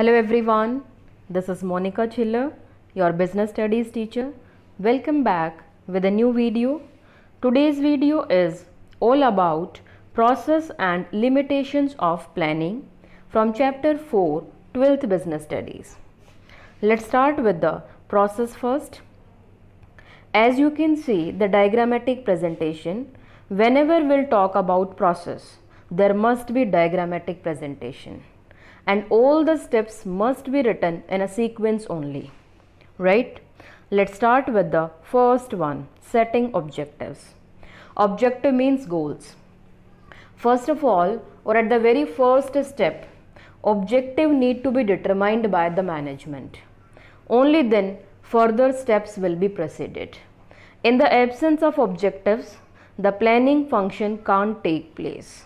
Hello everyone, this is Monica Chiller, your business studies teacher. Welcome back with a new video. Today's video is all about process and limitations of planning from chapter 4, 12th business studies. Let's start with the process first. As you can see the diagrammatic presentation, whenever we'll talk about process, there must be diagrammatic presentation and all the steps must be written in a sequence only. Right? Let's start with the first one setting objectives. Objective means goals. First of all, or at the very first step, objective need to be determined by the management. Only then further steps will be proceeded. In the absence of objectives, the planning function can't take place.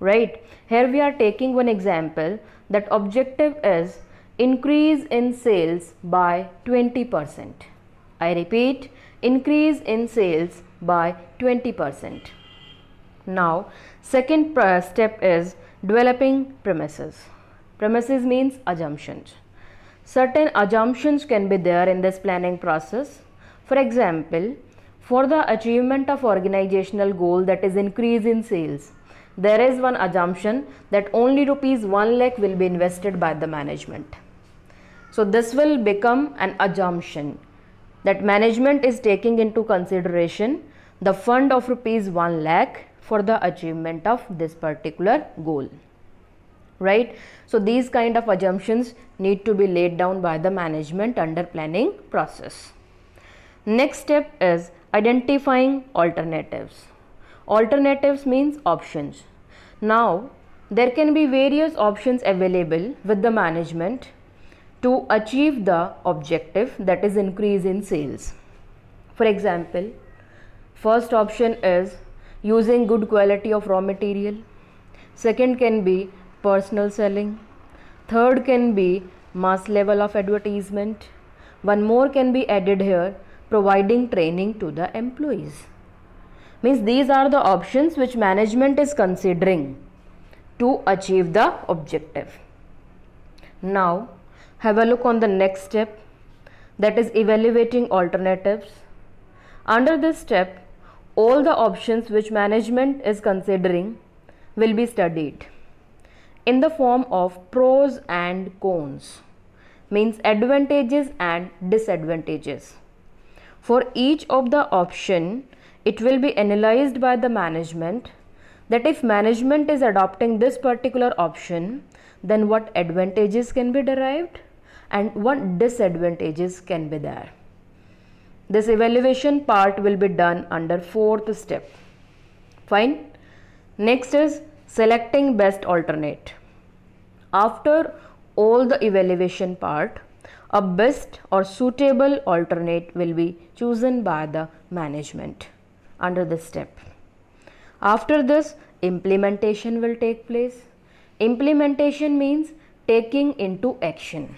Right? Here we are taking one example that objective is increase in sales by 20%. I repeat, increase in sales by 20%. Now, second step is developing premises. Premises means assumptions. Certain assumptions can be there in this planning process. For example, for the achievement of organizational goal that is increase in sales, there is one assumption that only rupees 1 lakh will be invested by the management. So this will become an assumption that management is taking into consideration the fund of rupees 1 lakh for the achievement of this particular goal right so these kind of assumptions need to be laid down by the management under planning process next step is identifying alternatives Alternatives means options. Now, there can be various options available with the management to achieve the objective that is increase in sales. For example, first option is using good quality of raw material. Second can be personal selling. Third can be mass level of advertisement. One more can be added here providing training to the employees means these are the options which management is considering to achieve the objective. Now have a look on the next step that is evaluating alternatives. Under this step all the options which management is considering will be studied in the form of pros and cons means advantages and disadvantages. For each of the option it will be analyzed by the management that if management is adopting this particular option then what advantages can be derived and what disadvantages can be there. This evaluation part will be done under fourth step. Fine. Next is selecting best alternate. After all the evaluation part, a best or suitable alternate will be chosen by the management under this step. After this, implementation will take place. Implementation means taking into action.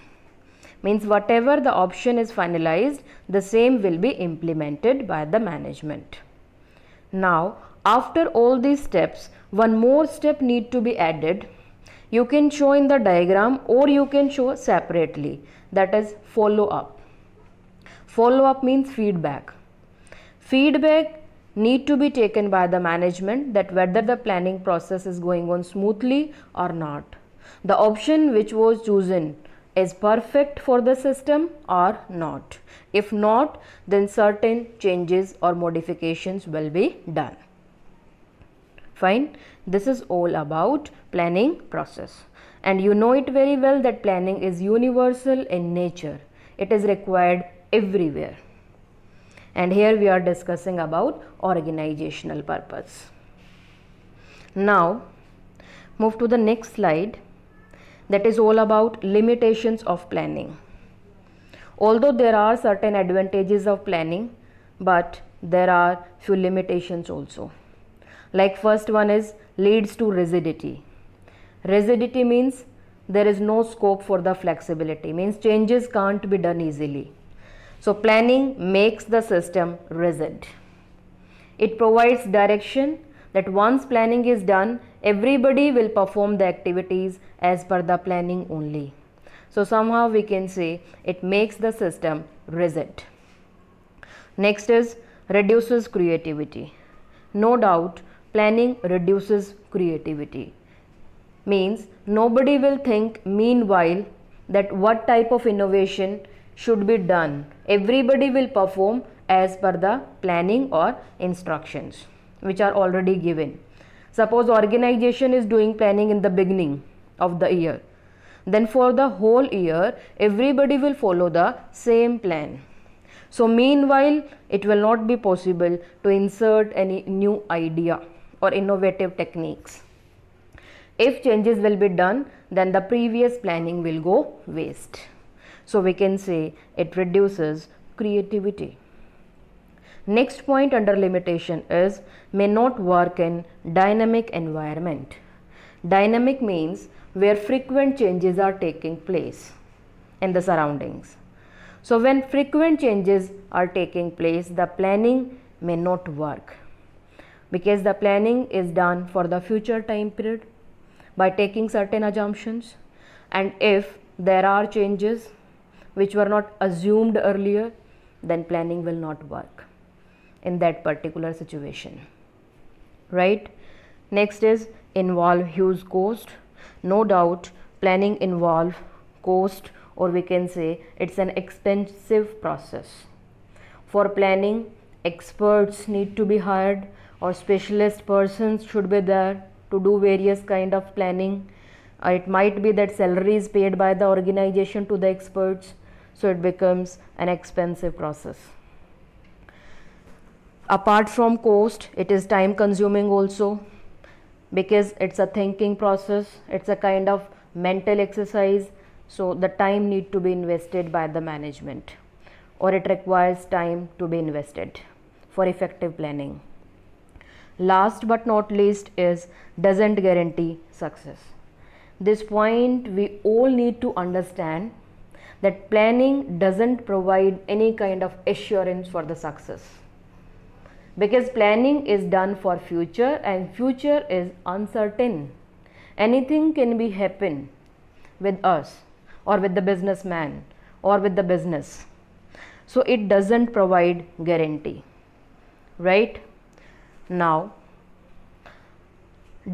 Means whatever the option is finalized, the same will be implemented by the management. Now, after all these steps, one more step need to be added. You can show in the diagram or you can show separately. That is follow up. Follow up means feedback. Feedback need to be taken by the management that whether the planning process is going on smoothly or not. The option which was chosen is perfect for the system or not. If not, then certain changes or modifications will be done. Fine. This is all about planning process. And you know it very well that planning is universal in nature. It is required everywhere and here we are discussing about organizational purpose. Now move to the next slide that is all about limitations of planning. Although there are certain advantages of planning but there are few limitations also. Like first one is leads to rigidity. Rigidity means there is no scope for the flexibility means changes can't be done easily so planning makes the system rigid. It provides direction that once planning is done, everybody will perform the activities as per the planning only. So somehow we can say it makes the system rigid. Next is reduces creativity. No doubt planning reduces creativity. Means nobody will think meanwhile that what type of innovation should be done. Everybody will perform as per the planning or instructions which are already given. Suppose organization is doing planning in the beginning of the year. Then for the whole year, everybody will follow the same plan. So meanwhile, it will not be possible to insert any new idea or innovative techniques. If changes will be done, then the previous planning will go waste. So we can say it reduces creativity. Next point under limitation is may not work in dynamic environment. Dynamic means where frequent changes are taking place in the surroundings. So when frequent changes are taking place, the planning may not work because the planning is done for the future time period by taking certain assumptions and if there are changes which were not assumed earlier, then planning will not work in that particular situation. Right? Next is involve huge cost. No doubt, planning involve cost or we can say it's an expensive process. For planning, experts need to be hired or specialist persons should be there to do various kind of planning. Uh, it might be that salary is paid by the organization to the experts so it becomes an expensive process apart from cost it is time consuming also because it's a thinking process it's a kind of mental exercise so the time need to be invested by the management or it requires time to be invested for effective planning last but not least is doesn't guarantee success this point we all need to understand that planning doesn't provide any kind of assurance for the success because planning is done for future and future is uncertain anything can be happen with us or with the businessman or with the business so it doesn't provide guarantee right now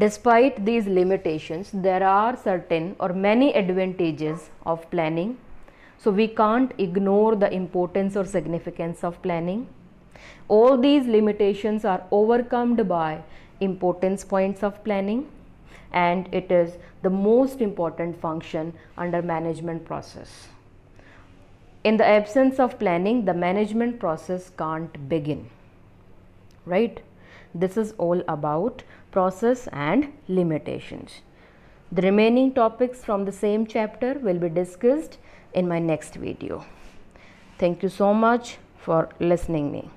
despite these limitations there are certain or many advantages of planning so we can't ignore the importance or significance of planning. All these limitations are overcome by importance points of planning and it is the most important function under management process. In the absence of planning, the management process can't begin, right? This is all about process and limitations. The remaining topics from the same chapter will be discussed in my next video. Thank you so much for listening me.